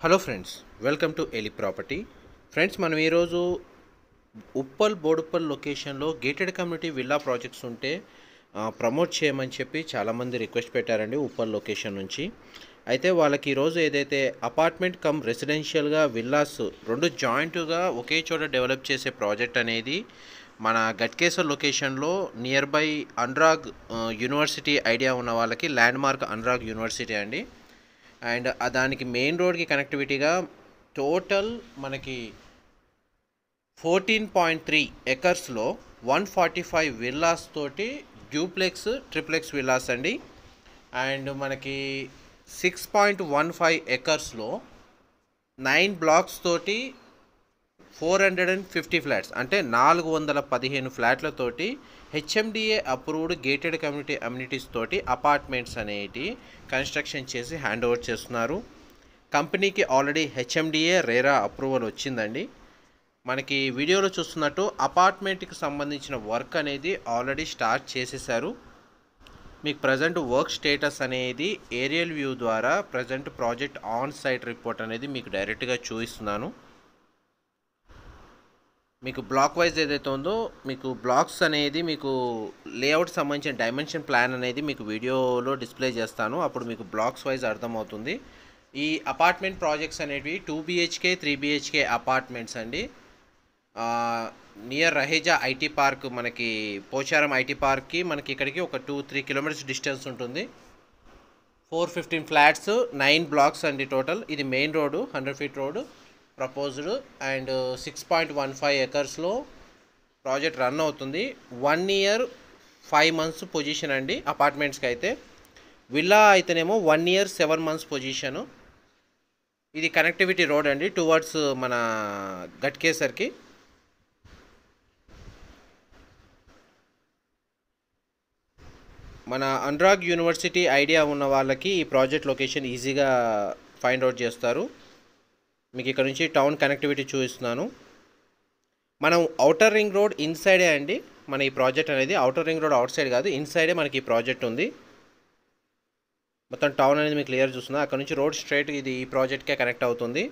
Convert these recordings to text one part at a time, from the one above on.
hello friends welcome to Eli property friends మనం ఈరోజు ఉప్పల్ బోడుప్పల్ లొకేషన్లో గేటెడ్ కమ్యూనిటీ విల్లా ప్రాజెక్ట్స్ ఉంటే ప్రమోట్ చేయమని చెప్పి చాలామంది రిక్వెస్ట్ పెట్టారండి ఉప్పల్ లొకేషన్ నుంచి అయితే వాళ్ళకి ఈరోజు ఏదైతే అపార్ట్మెంట్ కమ్ రెసిడెన్షియల్గా విల్లాస్ రెండు జాయింట్గా ఒకే చోట డెవలప్ చేసే ప్రాజెక్ట్ అనేది మన గట్కేసర్ లొకేషన్లో near by Anurag university idea ఉన్న వాళ్ళకి ల్యాండ్ మార్క్ అనురాగ్ యూనివర్సిటీ అండి అండ్ దానికి మెయిన్ రోడ్కి కనెక్టివిటీగా టోటల్ మనకి ఫోర్టీన్ పాయింట్ త్రీ ఎకర్స్లో వన్ ఫార్టీ ఫైవ్ విల్లాస్ తోటి డ్యూప్లెక్స్ ట్రిప్లెక్స్ విల్లాస్ అండి అండ్ మనకి సిక్స్ పాయింట్ వన్ ఫైవ్ ఎకర్స్లో నైన్ బ్లాక్స్ తోటి four hundred and fifty flats అంటే నాలుగు వందల పదిహేను ఫ్లాట్లతోటి HMDA approved gated community amenities తోటి అపార్ట్మెంట్స్ అనేటి కన్స్ట్రక్షన్ చేసి హ్యాండ్ ఓవర్ చేస్తున్నారు కంపెనీకి ఆల్రెడీ హెచ్ఎండిఏ రేరా అప్రూవల్ వచ్చిందండి మనకి వీడియోలో చూస్తున్నట్టు అపార్ట్మెంట్కి సంబంధించిన వర్క్ అనేది ఆల్రెడీ స్టార్ట్ చేసేసారు మీకు ప్రజెంట్ వర్క్ స్టేటస్ అనేది ఏరియల్ వ్యూ ద్వారా present project on site report అనేది మీకు డైరెక్ట్గా చూపిస్తున్నాను మీకు బ్లాక్ వైజ్ ఏదైతే ఉందో మీకు బ్లాక్స్ అనేది మీకు లేఅవుట్ సంబంధించిన డైమెన్షన్ ప్లాన్ అనేది మీకు వీడియోలో డిస్ప్లే చేస్తాను అప్పుడు మీకు బ్లాక్స్ వైజ్ అర్థమవుతుంది ఈ అపార్ట్మెంట్ ప్రాజెక్ట్స్ అనేవి two BHK three BHK apartments అండి నియర్ రహేజా ఐటీ పార్క్ మనకి పోచారం ఐటీ పార్క్కి మనకి ఇక్కడికి ఒక టూ త్రీ కిలోమీటర్స్ డిస్టెన్స్ ఉంటుంది four fifteen flats nine blocks అండి టోటల్ ఇది main road hundred feet road proposed and six point one five ఎకర్స్లో ప్రాజెక్ట్ రన్ అవుతుంది one year five months possession అండి అపార్ట్మెంట్స్కి అయితే విల్లా అయితేనేమో one year seven months possession ఇది కనెక్టివిటీ రోడ్ అండి టువర్డ్స్ మన గట్కేసర్కి మన అనురాగ్ యూనివర్సిటీ ఐడియా ఉన్న వాళ్ళకి ఈ ప్రాజెక్ట్ లొకేషన్ ఈజీగా ఫైండ్ అవుట్ చేస్తారు మీకు ఇక్కడ నుంచి టౌన్ కనెక్టివిటీ చూపిస్తున్నాను మనం అవుటర్ రింగ్ రోడ్ ఇన్సైడే అండి మన ఈ ప్రాజెక్ట్ అనేది outer ring road outside కాదు ఇన్సైడే మనకి ఈ ప్రాజెక్ట్ ఉంది మొత్తం టౌన్ అనేది మీకు క్లియర్ చూస్తున్నా అక్కడ నుంచి రోడ్ స్ట్రైట్ ఇది ఈ ప్రాజెక్ట్కే కనెక్ట్ అవుతుంది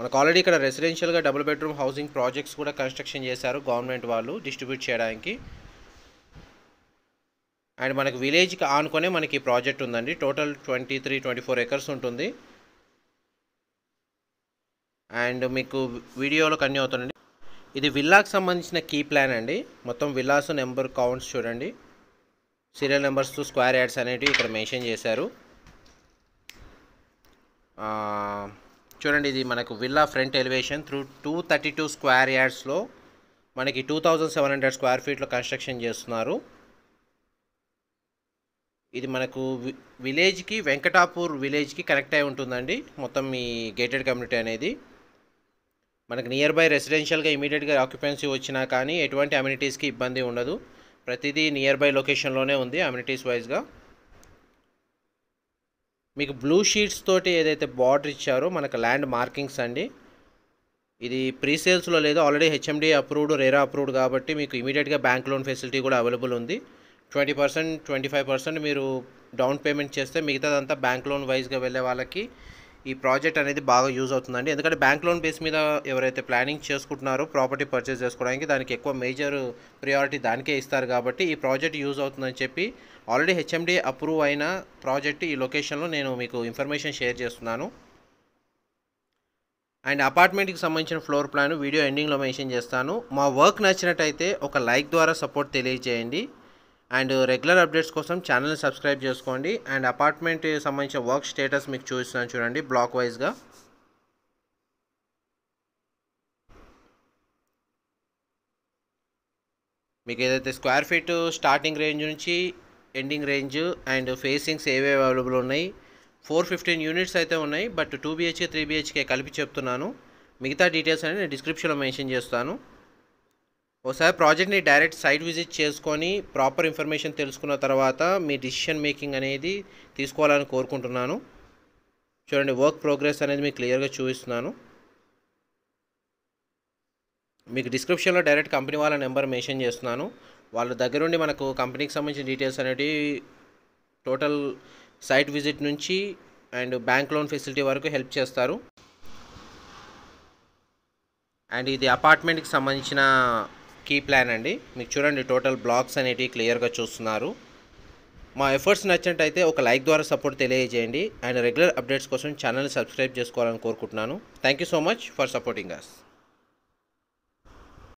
మనకు ఆల్రెడీ ఇక్కడ రెసిడెన్షియల్గా డబుల్ బెడ్రూమ్ హౌసింగ్ ప్రాజెక్ట్స్ కూడా కన్స్ట్రక్షన్ చేశారు గవర్నమెంట్ వాళ్ళు డిస్ట్రిబ్యూట్ చేయడానికి అండ్ మనకు విలేజ్కి ఆనుకొనే మనకి ఈ ప్రాజెక్ట్ ఉందండి total twenty three twenty four acres ఉంటుంది అండ్ మీకు వీడియోలో కన్యూ అవుతుందండి ఇది విల్లాకి సంబంధించిన కీ ప్లాన్ అండి మొత్తం విల్లాస్ నెంబర్ కౌంట్స్ చూడండి సీరియల్ నెంబర్స్ స్క్వేర్ యాడ్స్ అనేవి ఇక్కడ మెన్షన్ చేశారు చూడండి ఇది మనకు villa front elevation through two thirty two square యాడ్స్లో మనకి two thousand seven hundred square ఫీట్లో కన్స్ట్రక్షన్ చేస్తున్నారు ఇది మనకు విలేజ్కి వెంకటాపూర్ విలేజ్కి కనెక్ట్ అయి ఉంటుందండి మొత్తం ఈ గేటెడ్ కమ్యూనిటీ అనేది మనకు నియర్ బై రెసిడెన్షియల్గా ఇమీడియట్గా ఆక్యుపెన్సీ వచ్చినా కానీ ఎటువంటి అమ్యూనిటీస్కి ఇబ్బంది ఉండదు ప్రతిదీ నియర్ బై లొకేషన్లోనే ఉంది అమ్యూనిటీస్ వైజ్గా మీకు బ్లూ షీట్స్ తోటి ఏదైతే బార్డర్ ఇచ్చారో మనకు ల్యాండ్ మార్కింగ్స్ అండి ఇది ప్రీ సేల్స్లో లేదు already HMDA approved RERA approved కాబట్టి మీకు ఇమీడియట్గా బ్యాంక్ లోన్ ఫెసిలిటీ కూడా అవైలబుల్ ఉంది twenty percent twenty five percent మీరు డౌన్ పేమెంట్ చేస్తే మిగతాదంతా బ్యాంక్ లోన్ వైజ్గా వెళ్ళే వాళ్ళకి ఈ ప్రాజెక్ట్ అనేది బాగా యూజ్ అవుతుందండి ఎందుకంటే బ్యాంక్ లోన్ బేస్ మీద ఎవరైతే ప్లానింగ్ చేసుకుంటున్నారో ప్రాపర్టీ పర్చేస్ చేసుకోవడానికి దానికి ఎక్కువ మేజర్ ప్రియారిటీ దానికే ఇస్తారు కాబట్టి ఈ ప్రాజెక్ట్ యూజ్ అవుతుందని చెప్పి ఆల్రెడీ హెచ్ఎండి అప్రూవ్ అయిన ప్రాజెక్ట్ ఈ లొకేషన్లో నేను మీకు ఇన్ఫర్మేషన్ షేర్ చేస్తున్నాను అండ్ అపార్ట్మెంట్కి సంబంధించిన ఫ్లోర్ ప్లాన్ వీడియో ఎండింగ్లో మెన్షన్ చేస్తాను మా వర్క్ నచ్చినట్టయితే ఒక లైక్ ద్వారా సపోర్ట్ తెలియజేయండి అండ్ రెగ్యులర్ అప్డేట్స్ కోసం ఛానల్ని సబ్స్క్రైబ్ చేసుకోండి అండ్ అపార్ట్మెంట్ సంబంధించిన వర్క్ స్టేటస్ మీకు చూపిస్తున్నాను చూడండి బ్లాక్ వైజ్గా మీకు ఏదైతే స్క్వేర్ ఫీట్ స్టార్టింగ్ రేంజ్ నుంచి ఎండింగ్ రేంజ్ అండ్ ఫేసింగ్స్ ఏవే అవైలబుల్ ఉన్నాయి ఫోర్ ఫిఫ్టీన్ యూనిట్స్ అయితే ఉన్నాయి but two BHK three BHK కలిపి చెప్తున్నాను మిగతా డీటెయిల్స్ అనేది నేను డిస్క్రిప్షన్లో మెన్షన్ చేస్తాను ఒకసారి ప్రాజెక్ట్ని డైరెక్ట్ సైట్ విజిట్ చేసుకొని ప్రాపర్ ఇన్ఫర్మేషన్ తెలుసుకున్న తర్వాత మీ డిసిషన్ మేకింగ్ అనేది తీసుకోవాలని కోరుకుంటున్నాను చూడండి వర్క్ ప్రోగ్రెస్ అనేది మీకు క్లియర్గా చూపిస్తున్నాను మీకు డిస్క్రిప్షన్లో డైరెక్ట్ కంపెనీ వాళ్ళ నెంబర్ మెన్షన్ చేస్తున్నాను వాళ్ళ దగ్గరుండి మనకు కంపెనీకి సంబంధించిన డీటెయిల్స్ అనేవి టోటల్ సైట్ విజిట్ నుంచి అండ్ బ్యాంక్ లోన్ ఫెసిలిటీ వరకు హెల్ప్ చేస్తారు అండ్ ఇది అపార్ట్మెంట్కి సంబంధించిన కీ ప్లాన్ అండి మీకు చూడండి టోటల్ బ్లాక్స్ అనేటివి క్లియర్గా చూస్తున్నారు మా ఎఫర్ట్స్ నచ్చినట్టయితే ఒక లైక్ ద్వారా సపోర్ట్ తెలియజేయండి అండ్ రెగ్యులర్ అప్డేట్స్ కోసం ఛానల్ సబ్స్క్రైబ్ చేసుకోవాలని కోరుకుంటున్నాను thank so much for supporting us